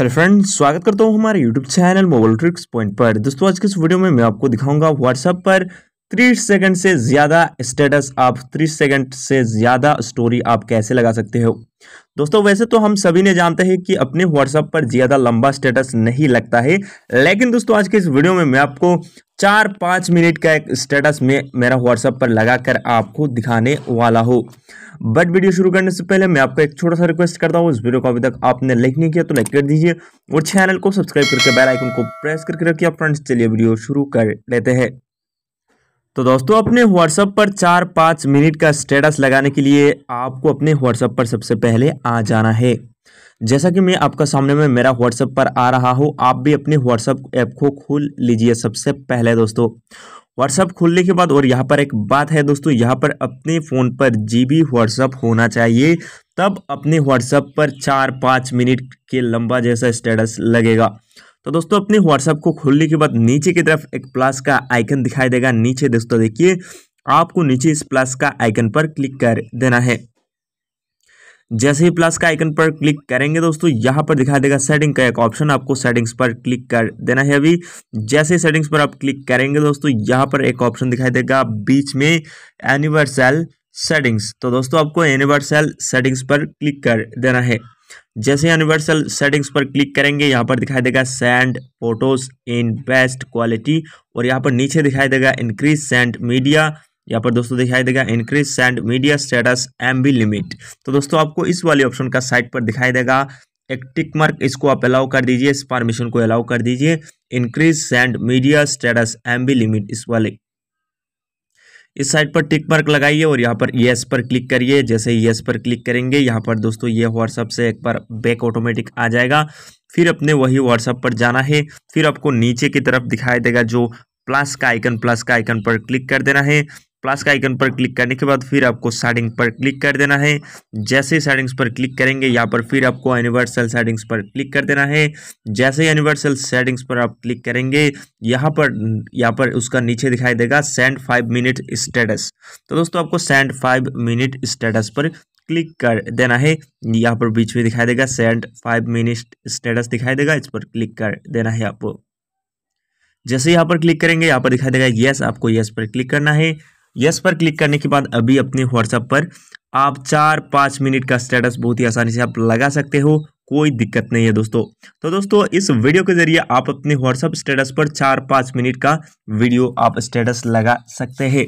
hello friends स्वागत करता हूँ हमारे YouTube channel mobile tricks point पर दोस्तों आज के इस वीडियो में मैं आपको दिखाऊंगा व्हाट्सएप पर 30 सेकंड से ज़्यादा स्टेटस आप 30 सेकंड से ज़्यादा स्टोरी आप कैसे लगा सकते हो दोस्तों वैसे तो हम सभी ने जानते हैं कि अपने व्हाट्सएप पर ज़्यादा लंबा स्टेटस नहीं लगता है लेकिन दोस्तों आज के इस वीडियो में मैं आपको चार पाँच मिनट का एक स्टेटस में मेरा व्हाट्सएप पर लगाकर आपको दिखाने वाला हूँ बट वीडियो शुरू करने से पहले मैं आपको एक छोटा सा रिक्वेस्ट करता हूँ इस वीडियो को अभी तक आपने लाइक नहीं किया तो लाइक कर दीजिए और चैनल को सब्सक्राइब करके बेल आइकन को प्रेस करके रखिए फ्रेंड्स चलिए वीडियो शुरू कर लेते हैं तो दोस्तों अपने व्हाट्सएप पर चार पाँच मिनट का स्टेटस लगाने के लिए आपको अपने व्हाट्सएप पर सबसे पहले आ जाना है जैसा कि मैं आपका सामने में मेरा व्हाट्सएप पर आ रहा हूँ आप भी अपने व्हाट्सएप ऐप को खोल लीजिए सबसे पहले दोस्तों व्हाट्सअप खोलने के बाद और यहाँ पर एक बात है दोस्तों यहाँ पर अपने फ़ोन पर जी बी व्हाट्सअप होना चाहिए तब अपने व्हाट्सअप पर चार पाँच मिनट के लंबा जैसा स्टेटस लगेगा तो दोस्तों अपने व्हाट्सअप को खोलने के बाद नीचे की तरफ एक प्लस का आइकन दिखाई देगा नीचे दोस्तों देखिए आपको नीचे इस प्लस का आइकन पर क्लिक कर देना है जैसे ही प्लस का आइकन पर क्लिक करेंगे दोस्तों यहाँ पर दिखा देगा सेटिंग का एक ऑप्शन आपको सेटिंग्स पर क्लिक कर देना है अभी जैसे ही सेटिंग्स पर आप क्लिक करेंगे दोस्तों यहाँ पर एक ऑप्शन दिखाई देगा बीच में एनिवर्सल सेटिंग्स तो दोस्तों आपको एनिवर्सल सेटिंग्स पर क्लिक कर देना है जैसे यूनिवर्सल सेटिंग्स पर क्लिक करेंगे यहाँ पर दिखाई देगा send photos in best quality और यहाँ पर नीचे दिखाई देगा इंक्रीज सेंड मीडिया यहाँ पर दोस्तों दिखाई देगा increase send media status M limit तो दोस्तों आपको इस वाले ऑप्शन का साइट पर दिखाई देगा एक टिक मार्क इसको आप अलाउ कर दीजिए इस परमिशन को अलाउ कर दीजिए increase send media status M limit इस वाले इस साइट पर टिक मार्क लगाइए और यहाँ पर यस पर क्लिक करिए जैसे येस पर क्लिक करेंगे यहाँ पर दोस्तों ये व्हाट्सअप से एक बार बैक ऑटोमेटिक आ जाएगा फिर अपने वही व्हाट्सअप पर जाना है फिर आपको नीचे की तरफ दिखाई देगा जो प्लस का आइकन प्लस का आइकन पर क्लिक कर देना है प्लस का आइकन पर क्लिक करने के बाद फिर आपको सेटिंग पर क्लिक कर देना है जैसे सेटिंग्स पर क्लिक करेंगे यहाँ पर फिर आपको यूनिवर्सल सेटिंग्स पर क्लिक कर देना है जैसे यूनिवर्सल सेटिंग्स पर आप क्लिक करेंगे यहाँ पर यहाँ पर उसका नीचे दिखाई देगा सेंड फाइव मिनट स्टेटस तो दोस्तों आपको सेंड फाइव मिनट स्टेटस पर क्लिक कर देना है यहाँ पर बीच में दिखाई देगा सेंड फाइव मिनट स्टेटस दिखाई देगा इस पर क्लिक कर देना है आपको जैसे यहाँ पर क्लिक करेंगे यहाँ पर दिखाई देगा यस आपको यस पर क्लिक करना है यस पर क्लिक करने के बाद अभी अपने व्हाट्सएप पर आप चार पाँच मिनट का स्टेटस बहुत ही आसानी से आप लगा सकते हो कोई दिक्कत नहीं है दोस्तों तो दोस्तों इस वीडियो के जरिए आप अपने व्हाट्सअप स्टेटस पर चार पाँच मिनट का वीडियो आप स्टेटस लगा सकते हैं